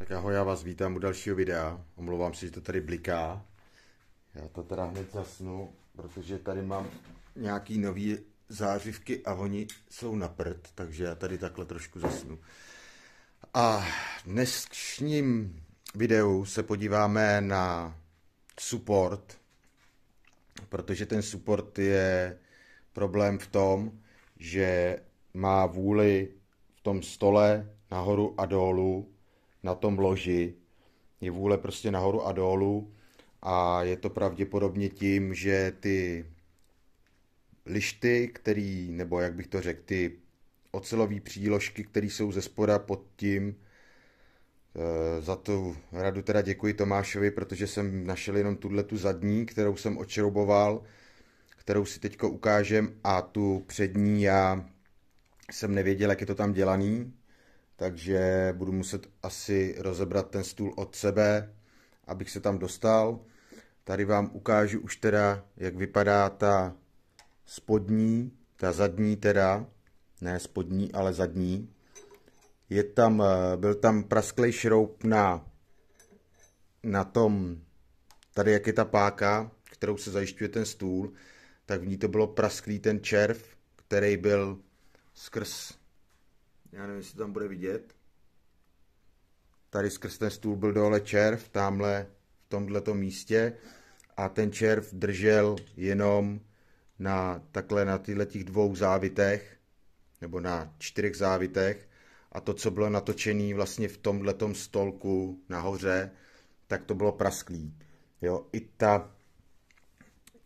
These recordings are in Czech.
Tak ahoj, já vás vítám u dalšího videa. Omlouvám se, že to tady bliká. Já to teda hned zasnu, protože tady mám nějaký nový zářivky a oni jsou na prd, takže já tady takhle trošku zasnu. A v dnešním videu se podíváme na support, protože ten support je problém v tom, že má vůli v tom stole nahoru a dolů na tom loži. Je vůle prostě nahoru a dolů a je to pravděpodobně tím, že ty lišty, který, nebo jak bych to řekl, ty ocelové příložky, které jsou ze spoda pod tím, eh, za tu radu teda děkuji Tomášovi, protože jsem našel jenom tuhle tu zadní, kterou jsem očrouboval, kterou si teďko ukážem a tu přední já jsem nevěděl, jak je to tam dělaný, takže budu muset asi rozebrat ten stůl od sebe, abych se tam dostal. Tady vám ukážu už teda, jak vypadá ta spodní, ta zadní teda, ne spodní, ale zadní. Je tam, eh, byl tam prasklej šroub na, na tom, tady jak je ta páka, kterou se zajišťuje ten stůl, tak v ní to bylo prasklý ten červ, který byl skrz já nevím, jestli tam bude vidět. Tady skrz ten stůl byl dole červ, tamhle v tomto místě a ten červ držel jenom na takhle na těch dvou závitech nebo na čtyřech závitech a to, co bylo natočené vlastně v tomhletom stolku nahoře, tak to bylo prasklý. Jo, i ta,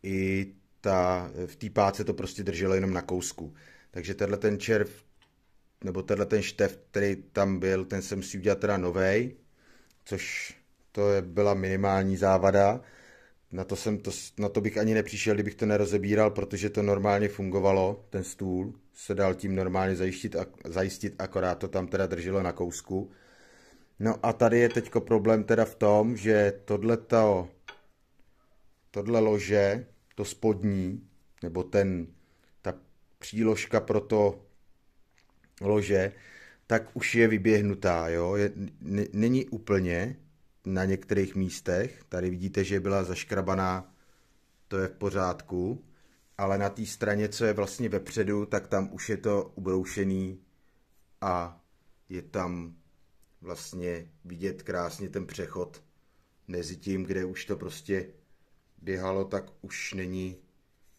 i ta, v té páce to prostě drželo jenom na kousku. Takže tenhle ten červ nebo tenhle ten štef, který tam byl, ten jsem si udělal teda novej, což to je, byla minimální závada. Na to, jsem, to, na to bych ani nepřišel, kdybych to nerozebíral, protože to normálně fungovalo, ten stůl se dal tím normálně zajistit, zajistit akorát to tam teda drželo na kousku. No a tady je teďko problém teda v tom, že tohleto, tohle lože, to spodní, nebo ten, ta příložka pro to lože, tak už je vyběhnutá, jo? Je, n- není úplně na některých místech. Tady vidíte, že byla zaškrabaná, to je v pořádku, ale na té straně, co je vlastně vepředu, tak tam už je to ubroušený a je tam vlastně vidět krásně ten přechod mezi tím, kde už to prostě běhalo, tak už není,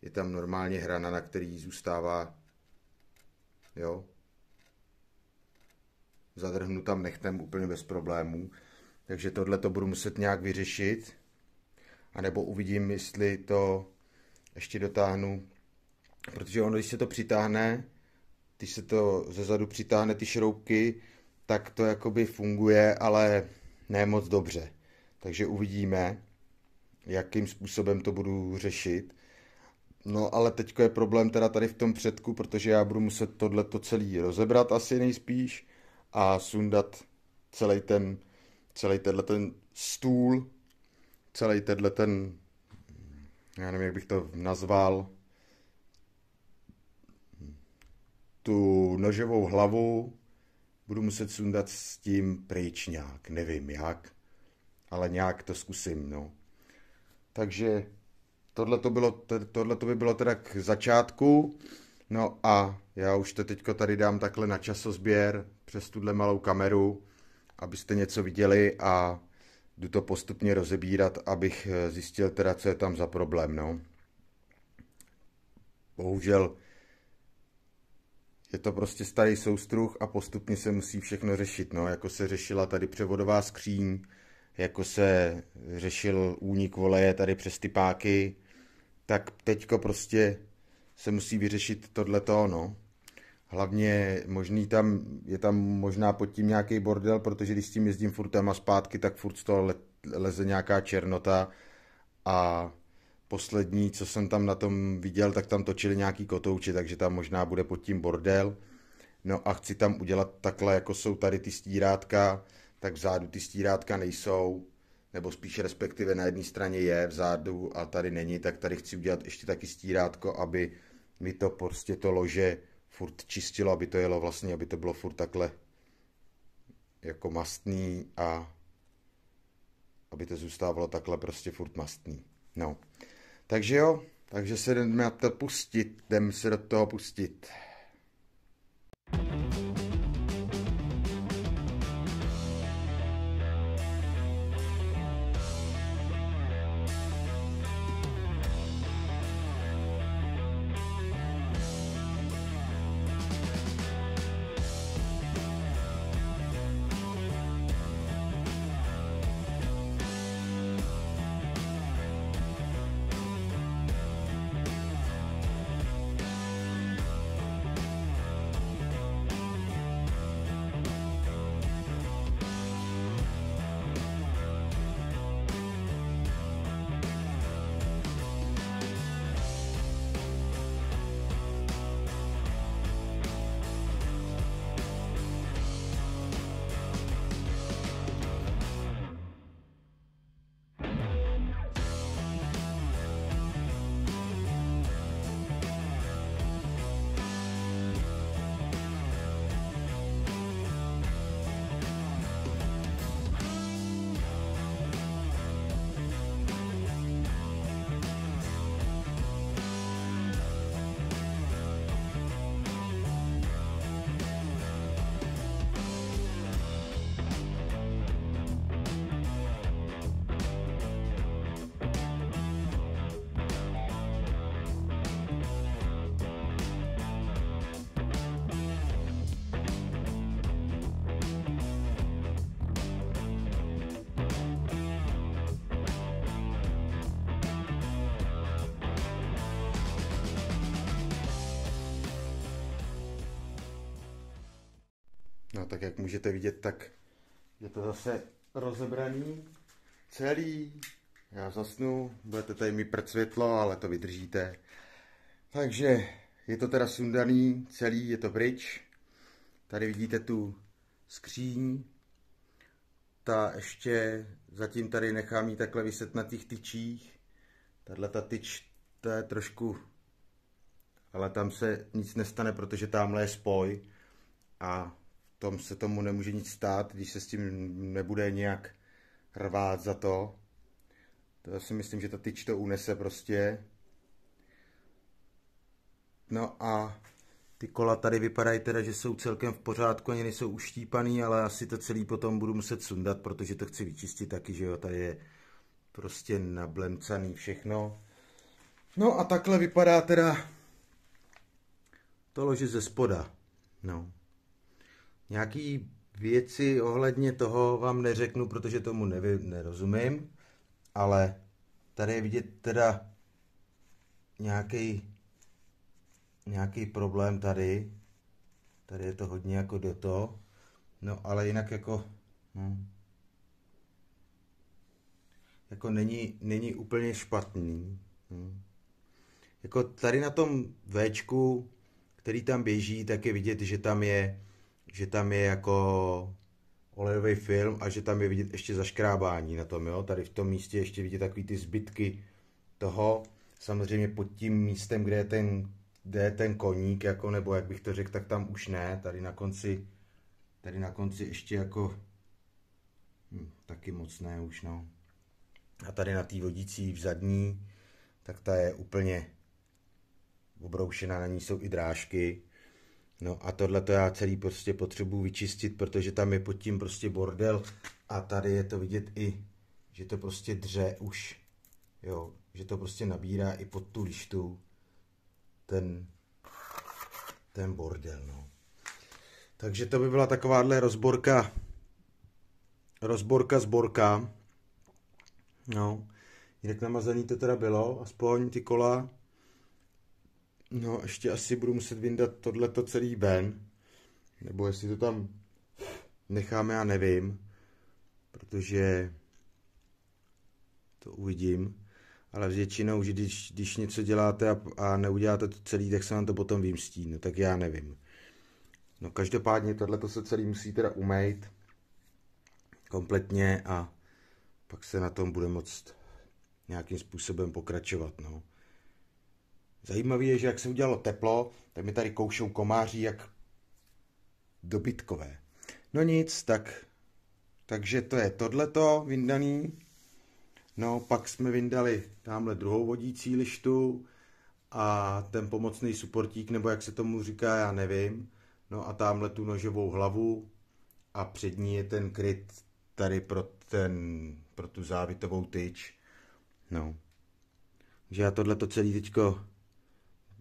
je tam normálně hrana, na který zůstává, jo, zadrhnu tam nechtem úplně bez problémů. Takže tohle to budu muset nějak vyřešit. A nebo uvidím, jestli to ještě dotáhnu. Protože ono, když se to přitáhne, když se to zezadu přitáhne ty šroubky, tak to jakoby funguje, ale ne moc dobře. Takže uvidíme, jakým způsobem to budu řešit. No ale teď je problém teda tady v tom předku, protože já budu muset tohleto celý rozebrat asi nejspíš a sundat celý ten, celý tenhle ten stůl, celý tenhle ten, já nevím, jak bych to nazval, tu nožovou hlavu budu muset sundat s tím pryč nějak, nevím jak, ale nějak to zkusím, no. Takže tohle to, bylo, tohle to by bylo teda k začátku. No a já už to teďko tady dám takhle na časozběr přes tuhle malou kameru, abyste něco viděli a jdu to postupně rozebírat, abych eh, zjistil teda, co je tam za problém, no. Bohužel je to prostě starý soustruh a postupně se musí všechno řešit, no, jako se řešila tady převodová skříň, jako se řešil únik voleje tady přes ty páky, tak teďko prostě se musí vyřešit tohleto, no. Hlavně možný tam, je tam možná pod tím nějaký bordel, protože když s tím jezdím furt tam a zpátky, tak furt z toho le, leze nějaká černota a poslední, co jsem tam na tom viděl, tak tam točili nějaký kotouči, takže tam možná bude pod tím bordel. No a chci tam udělat takhle, jako jsou tady ty stírátka, tak vzadu ty stírátka nejsou, nebo spíš respektive na jedné straně je vzadu a tady není, tak tady chci udělat ještě taky stírátko, aby mi to prostě to lože furt čistilo, aby to jelo vlastně, aby to bylo furt takhle jako mastný a aby to zůstávalo takhle prostě furt mastný. No, takže jo, takže se jdeme na to pustit, jdeme se do toho pustit. No tak jak můžete vidět, tak je to zase rozebraný celý. Já zasnu, budete tady mi prd světlo, ale to vydržíte. Takže je to teda sundaný celý, je to pryč. Tady vidíte tu skříň. Ta ještě zatím tady nechám ji takhle vyset na těch tyčích. Tahle ta tyč, to je trošku... Ale tam se nic nestane, protože tamhle je spoj. A tom se tomu nemůže nic stát, když se s tím nebude nějak rvát za to. To já si myslím, že ta tyč to unese prostě. No a ty kola tady vypadají teda, že jsou celkem v pořádku, ani nejsou uštípaný, ale asi to celý potom budu muset sundat, protože to chci vyčistit taky, že jo, tady je prostě nablemcaný všechno. No a takhle vypadá teda to lože ze spoda. No. Nějaký věci ohledně toho vám neřeknu, protože tomu nevím, nerozumím, ale tady je vidět teda nějaký nějaký problém tady. Tady je to hodně jako do to. No ale jinak jako... hm, jako není, není úplně špatný. Hm. Jako tady na tom Včku, který tam běží, tak je vidět, že tam je že tam je jako olejový film a že tam je vidět ještě zaškrábání na tom, jo? Tady v tom místě ještě vidět takový ty zbytky toho, samozřejmě pod tím místem, kde je ten, kde je ten koník, jako, nebo jak bych to řekl, tak tam už ne, tady na konci, tady na konci ještě jako, hm, taky moc ne už, no. A tady na té vodící v zadní, tak ta je úplně obroušená, na ní jsou i drážky, No a tohle to já celý prostě potřebuji vyčistit, protože tam je pod tím prostě bordel a tady je to vidět i, že to prostě dře už, jo, že to prostě nabírá i pod tu lištu ten, ten bordel, no. Takže to by byla takováhle rozborka, rozborka zborka, no. Jinak namazaný to teda bylo, aspoň ty kola, No, ještě asi budu muset vyndat tohleto celý ven. Nebo jestli to tam necháme, já nevím. Protože to uvidím. Ale většinou, že když, když něco děláte a, a neuděláte to celý, tak se vám to potom vymstí. No tak já nevím. No každopádně tohleto se celý musí teda umejt. kompletně a pak se na tom bude moct nějakým způsobem pokračovat. No. Zajímavé je, že jak se udělalo teplo, tak mi tady koušou komáři jak dobytkové. No nic, tak, takže to je tohleto vyndaný. No, pak jsme vyndali tamhle druhou vodící lištu a ten pomocný suportík, nebo jak se tomu říká, já nevím. No a tamhle tu nožovou hlavu a před ní je ten kryt tady pro, ten, pro tu závitovou tyč. No. Takže já tohle to celé teďko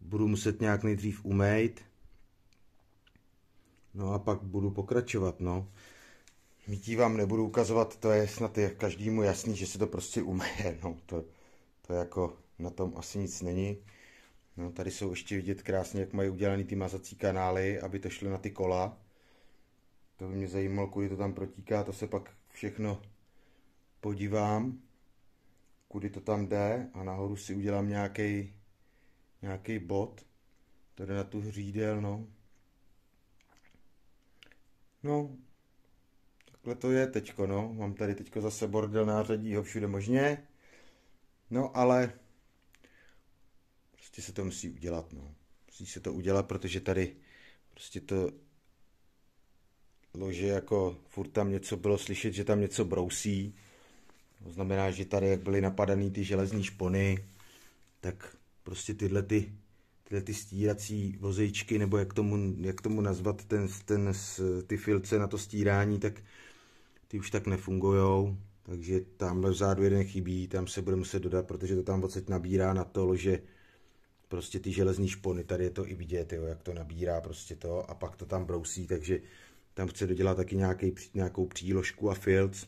budu muset nějak nejdřív umejt. No a pak budu pokračovat, no. Mítí vám nebudu ukazovat, to je snad je každému jasný, že se to prostě umeje, no. To, to jako na tom asi nic není. No, tady jsou ještě vidět krásně, jak mají udělaný ty mazací kanály, aby to šlo na ty kola. To by mě zajímalo, kudy to tam protíká, to se pak všechno podívám, kudy to tam jde a nahoru si udělám nějaký nějaký bod, tady na tu hřídelnu. No. no, takhle to je teďko, no. Mám tady teďko zase bordel nářadí, ho všude možně. No, ale prostě se to musí udělat, no. Musí se to udělat, protože tady prostě to lože jako furt tam něco bylo slyšet, že tam něco brousí. To znamená, že tady jak byly napadaný ty železní špony, tak prostě tyhle ty, tyhle ty stírací vozejčky, nebo jak tomu, jak tomu nazvat ten, ten, ty filce na to stírání, tak ty už tak nefungujou. Takže tamhle vzadu jeden chybí, tam se bude muset dodat, protože to tam odsaď nabírá na to, že prostě ty železní špony, tady je to i vidět, jo, jak to nabírá prostě to a pak to tam brousí, takže tam chce dodělat taky nějaký, nějakou příložku a filc,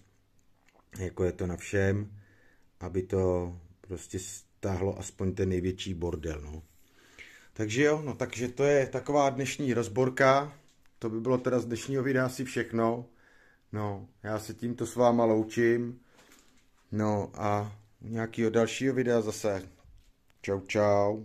jako je to na všem, aby to prostě táhlo aspoň ten největší bordel. No. Takže jo, no takže to je taková dnešní rozborka. To by bylo teda z dnešního videa asi všechno. No, já se tímto s váma loučím. No a u nějakého dalšího videa zase. Čau, čau.